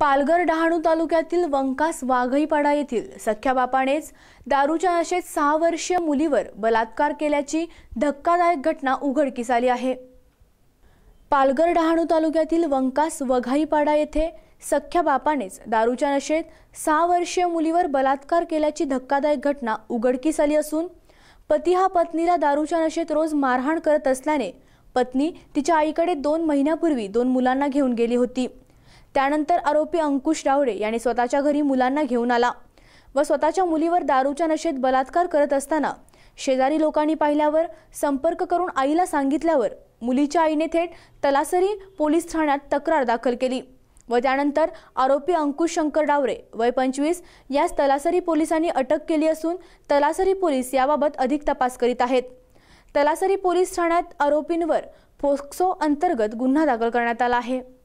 पालघर डहाणू तालुक्यातील वंकास वाघईपाडा येथील सख्या बापानेच दारूच्या नशेत सहा वर्षीय मुलीवर बलात्कार केल्याची धक्कादायक घटना उघडकीस आली आहे पालघर डहाणू तालुक्यातील वंकास वघाईपाडा येथे सख्या बापानेच दारूच्या नशेत सहा वर्षीय मुलीवर बलात्कार केल्याची धक्कादायक घटना उघडकीस आली असून पती हा पत्नीला दारूच्या नशेत रोज मारहाण करत असल्याने पत्नी तिच्या आईकडे दोन महिन्यापूर्वी दोन मुलांना घेऊन गेली होती त्यानंतर आरोपी अंकुश रावळे याने स्वतःच्या घरी मुलांना घेऊन आला व स्वतःच्या मुलीवर दारूच्या नशेत बलात्कार करत असताना शेजारी लोकांनी पाहिल्यावर संपर्क करून आईला सांगितल्यावर मुलीच्या आईने थेट तलासरी पोलीस ठाण्यात तक्रार दाखल केली व त्यानंतर आरोपी अंकुश शंकर डावरे वय पंचवीस यास तलासरी पोलिसांनी अटक केली असून तलासरी पोलीस याबाबत अधिक तपास करीत आहेत तलासरी पोलीस ठाण्यात आरोपींवर फोक्सो अंतर्गत गुन्हा दाखल करण्यात आला आहे